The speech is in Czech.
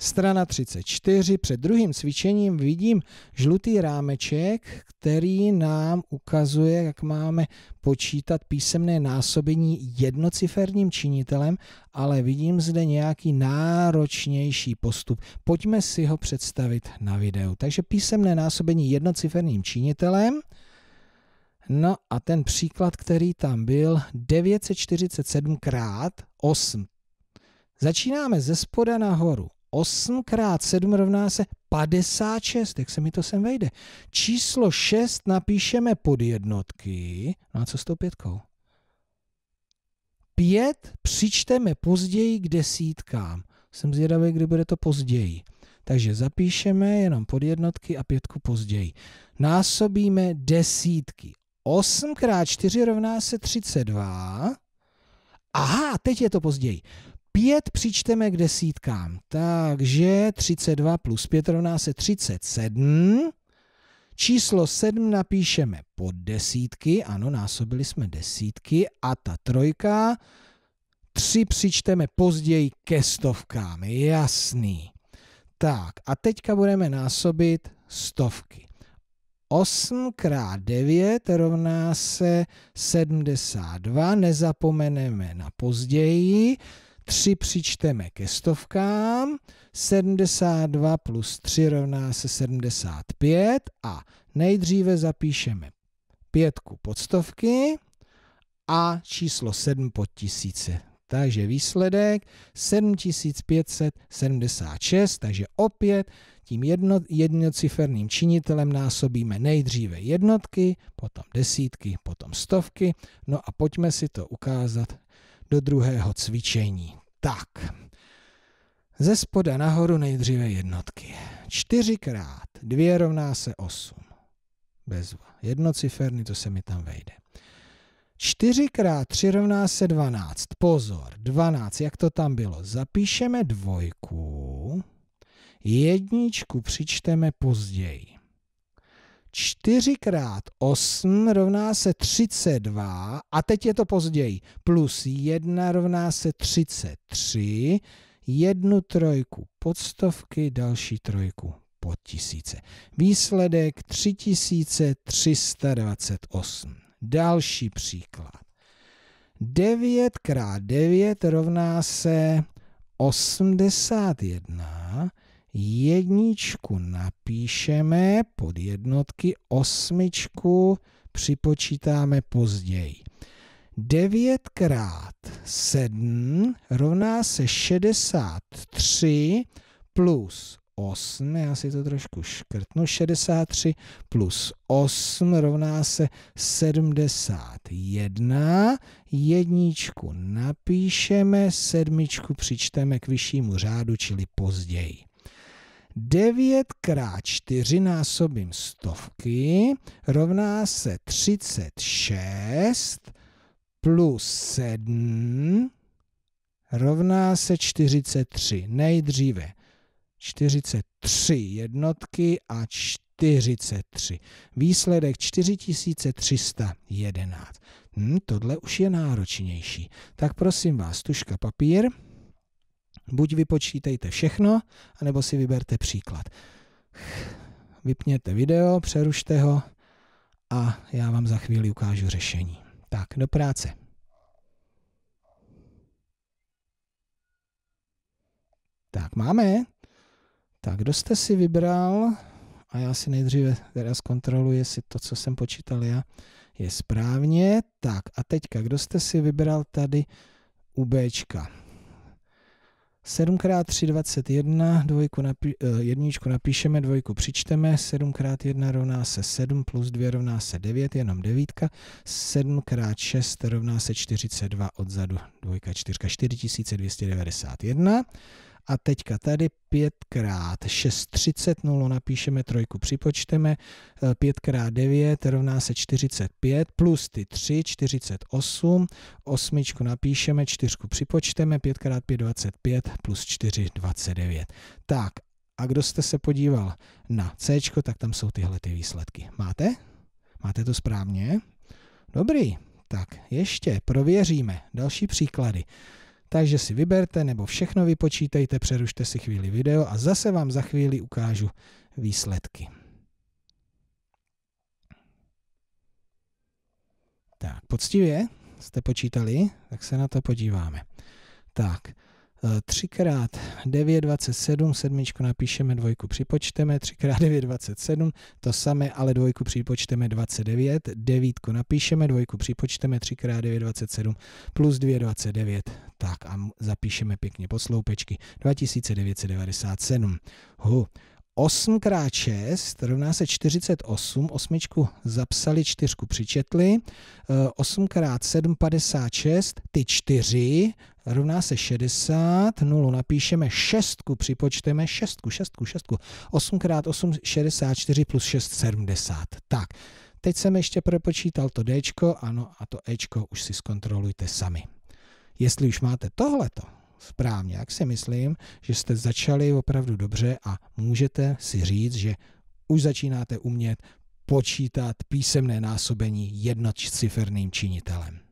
Strana 34. Před druhým cvičením vidím žlutý rámeček, který nám ukazuje, jak máme počítat písemné násobení jednociferním činitelem, ale vidím zde nějaký náročnější postup. Pojďme si ho představit na videu. Takže písemné násobení jednociferným činitelem. No a ten příklad, který tam byl, 947 krát 8. Začínáme ze spoda nahoru. 8 krát 7 rovná se 56. Jak se mi to sem vejde? Číslo 6 napíšeme pod jednotky. No a co s tou pětkou? 5 přičteme později k desítkám. Jsem zvědavý, kdy bude to později. Takže zapíšeme jenom pod jednotky a pětku později. Násobíme desítky. 8 krát 4 rovná se 32. Aha, teď je to později. 5 přičteme k desítkám, takže 32 plus 5 rovná se 37. Číslo 7 napíšeme pod desítky, ano, násobili jsme desítky a ta trojka, 3 přičteme později ke stovkám, jasný. Tak a teďka budeme násobit stovky. 8 krát 9 rovná se 72, nezapomeneme na později. 3 přičteme ke stovkám, 72 plus 3 rovná se 75 a nejdříve zapíšeme pětku pod stovky a číslo 7 pod tisíce. Takže výsledek 7576, takže opět tím jedno, jednociferným činitelem násobíme nejdříve jednotky, potom desítky, potom stovky. No a pojďme si to ukázat do druhého cvičení. Tak, ze spoda nahoru nejdříve jednotky. Čtyřikrát dvě rovná se osm. Bezva. Jednociferný, to se mi tam vejde. 4 tři 3 rovná se 12. Pozor, 12, jak to tam bylo. Zapíšeme dvojku, jedničku přičteme později. 4 x 8 rovná se 32 a teď je to později. Plus 1 rovná se 33, jednu trojku pod stovky, další trojku pod tisíce. Výsledek 3328. Další příklad. 9 x 9 rovná se 81 jedničku napíšeme pod jednotky, osmičku připočítáme později. 9 krát 7 rovná se 63 plus 8, já si to trošku škrtnu, 63 plus 8 rovná se 71, jedničku napíšeme, sedmičku přičteme k vyššímu řádu, čili později. 9 krát 4 násobím stovky rovná se 36 plus 7 rovná se 43. Nejdříve 43 jednotky a 43. Výsledek 4311. Hmm, tohle už je náročnější. Tak prosím vás, tuška papír. Buď vypočítejte všechno, anebo si vyberte příklad. Vypněte video, přerušte ho a já vám za chvíli ukážu řešení. Tak, do práce. Tak, máme. Tak, kdo jste si vybral? A já si nejdříve teda zkontroluji, jestli to, co jsem počítal já, je správně. Tak, a teďka, kdo jste si vybral tady UBčka? 7x3, 21, dvojku napi- eh, jedničku napíšeme, dvojku přičteme, 7x1 rovná se 7, plus 2 rovná se 9, jenom devítka, 7x6 rovná se 42 odzadu, dvojka čtyřka 4291, a teďka tady 5 x 6 30, 0 napíšeme trojku, připočteme 5 x 9 rovná se 45 plus ty 3, 48, osmičku napíšeme, čtyřku připočteme, 5 x 5, 25 plus 4, 29. Tak a kdo jste se podíval na C, tak tam jsou tyhle ty výsledky. Máte? Máte to správně? Dobrý, tak ještě prověříme další příklady. Takže si vyberte nebo všechno vypočítejte, přerušte si chvíli video a zase vám za chvíli ukážu výsledky. Tak, poctivě jste počítali, tak se na to podíváme. Tak, 3x 9, 27, sedmičku napíšeme, dvojku připočteme, 3 x 9, 27, to samé, ale dvojku připočteme 29, devítku napíšeme, dvojku připočteme, 3 x 9, 27, plus 2, 29, tak a zapíšeme pěkně posloupečky, 2997. Hu, 8 x 6 rovná se 48, osmičku zapsali, čtyřku přičetli, 8 x 7 56, ty 4 rovná se 60, 0 napíšeme, 6 připočteme, 6, 6, 6, 8 x 8 64 plus 6 70. Tak, teď jsem ještě propočítal to D, ano, a to E už si zkontrolujte sami. Jestli už máte tohleto, správně. Jak si myslím, že jste začali opravdu dobře a můžete si říct, že už začínáte umět počítat písemné násobení jednociferným činitelem.